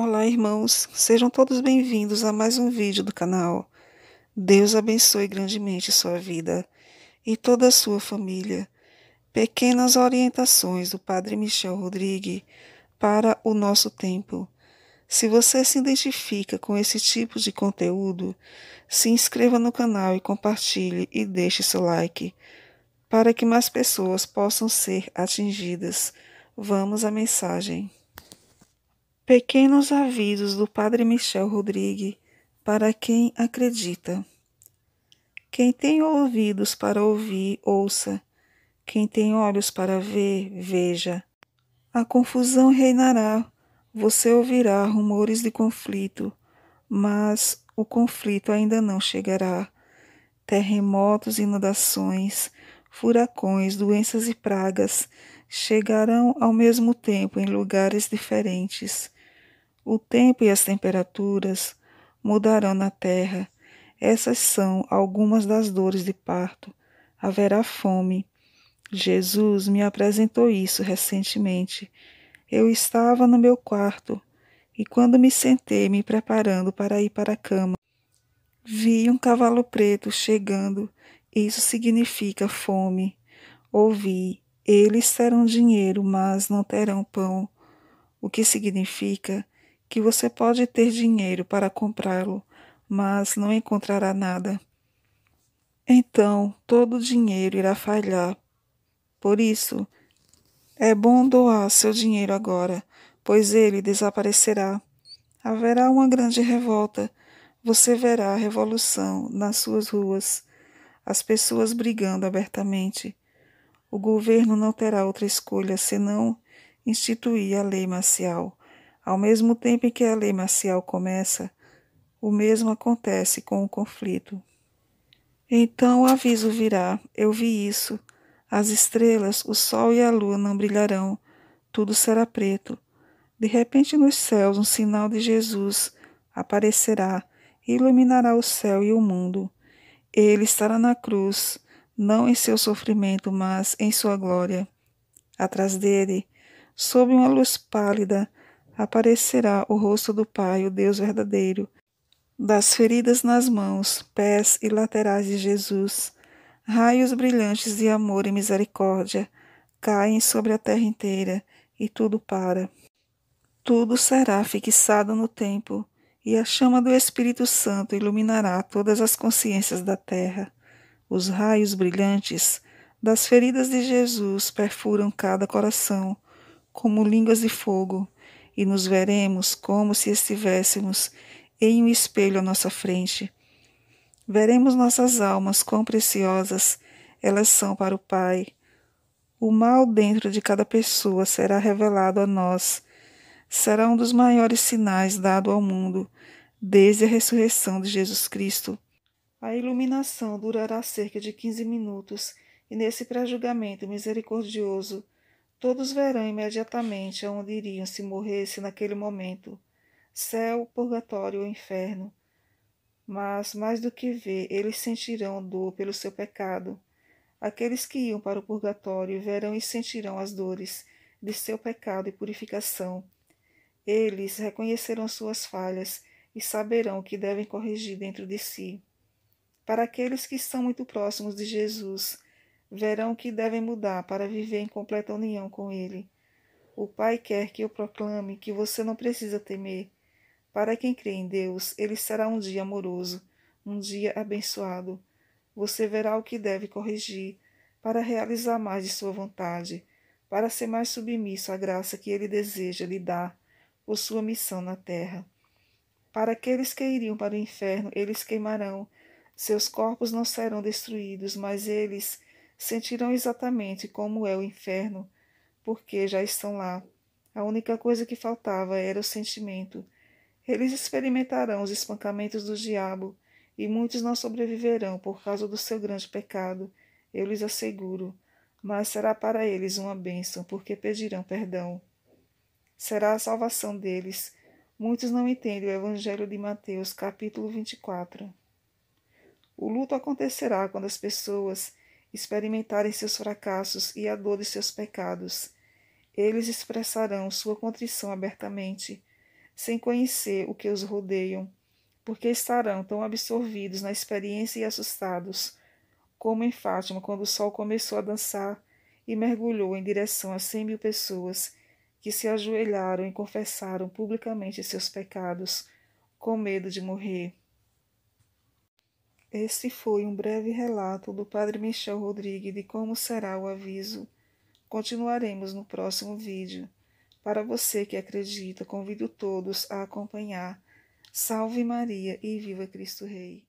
Olá, irmãos. Sejam todos bem-vindos a mais um vídeo do canal. Deus abençoe grandemente sua vida e toda a sua família. Pequenas orientações do Padre Michel Rodrigues para o nosso tempo. Se você se identifica com esse tipo de conteúdo, se inscreva no canal e compartilhe e deixe seu like para que mais pessoas possam ser atingidas. Vamos à mensagem. Pequenos avisos do Padre Michel Rodrigues para quem acredita. Quem tem ouvidos para ouvir, ouça. Quem tem olhos para ver, veja. A confusão reinará, você ouvirá rumores de conflito, mas o conflito ainda não chegará. Terremotos, inundações, furacões, doenças e pragas chegarão ao mesmo tempo em lugares diferentes o tempo e as temperaturas mudarão na terra. Essas são algumas das dores de parto. Haverá fome. Jesus me apresentou isso recentemente. Eu estava no meu quarto e, quando me sentei me preparando para ir para a cama, vi um cavalo preto chegando. Isso significa fome. Ouvi: eles terão dinheiro, mas não terão pão, o que significa que você pode ter dinheiro para comprá-lo, mas não encontrará nada. Então, todo o dinheiro irá falhar. Por isso, é bom doar seu dinheiro agora, pois ele desaparecerá. Haverá uma grande revolta. Você verá a revolução nas suas ruas, as pessoas brigando abertamente. O governo não terá outra escolha senão instituir a lei marcial. Ao mesmo tempo em que a lei marcial começa, o mesmo acontece com o conflito. Então o aviso virá: eu vi isso. As estrelas, o sol e a lua não brilharão, tudo será preto. De repente, nos céus, um sinal de Jesus aparecerá e iluminará o céu e o mundo. Ele estará na cruz, não em seu sofrimento, mas em sua glória. Atrás dele, sob uma luz pálida, aparecerá o rosto do Pai, o Deus verdadeiro. Das feridas nas mãos, pés e laterais de Jesus, raios brilhantes de amor e misericórdia caem sobre a terra inteira e tudo para. Tudo será fixado no tempo e a chama do Espírito Santo iluminará todas as consciências da terra. Os raios brilhantes das feridas de Jesus perfuram cada coração como línguas de fogo e nos veremos como se estivéssemos em um espelho à nossa frente. Veremos nossas almas quão preciosas elas são para o Pai. O mal dentro de cada pessoa será revelado a nós. Será um dos maiores sinais dado ao mundo desde a ressurreição de Jesus Cristo. A iluminação durará cerca de 15 minutos e nesse pré-julgamento misericordioso Todos verão imediatamente aonde iriam se morresse naquele momento: céu, purgatório ou inferno. Mas, mais do que ver, eles sentirão dor pelo seu pecado. Aqueles que iam para o purgatório verão e sentirão as dores de seu pecado e purificação. Eles reconhecerão suas falhas e saberão o que devem corrigir dentro de si. Para aqueles que são muito próximos de Jesus, verão que devem mudar para viver em completa união com Ele. O Pai quer que eu proclame que você não precisa temer. Para quem crê em Deus, ele será um dia amoroso, um dia abençoado. Você verá o que deve corrigir, para realizar mais de sua vontade, para ser mais submisso à graça que ele deseja lhe dar por sua missão na terra. Para aqueles que iriam para o inferno, eles queimarão. Seus corpos não serão destruídos, mas eles sentirão exatamente como é o inferno, porque já estão lá. A única coisa que faltava era o sentimento. Eles experimentarão os espancamentos do diabo, e muitos não sobreviverão por causa do seu grande pecado, eu lhes asseguro, mas será para eles uma bênção, porque pedirão perdão. Será a salvação deles. Muitos não entendem o Evangelho de Mateus, capítulo 24. O luto acontecerá quando as pessoas experimentarem seus fracassos e a dor de seus pecados. Eles expressarão sua contrição abertamente, sem conhecer o que os rodeiam, porque estarão tão absorvidos na experiência e assustados, como em Fátima, quando o sol começou a dançar e mergulhou em direção a cem mil pessoas que se ajoelharam e confessaram publicamente seus pecados, com medo de morrer. Este foi um breve relato do Padre Michel Rodrigues de como será o aviso. Continuaremos no próximo vídeo. Para você que acredita, convido todos a acompanhar. Salve Maria e viva Cristo Rei!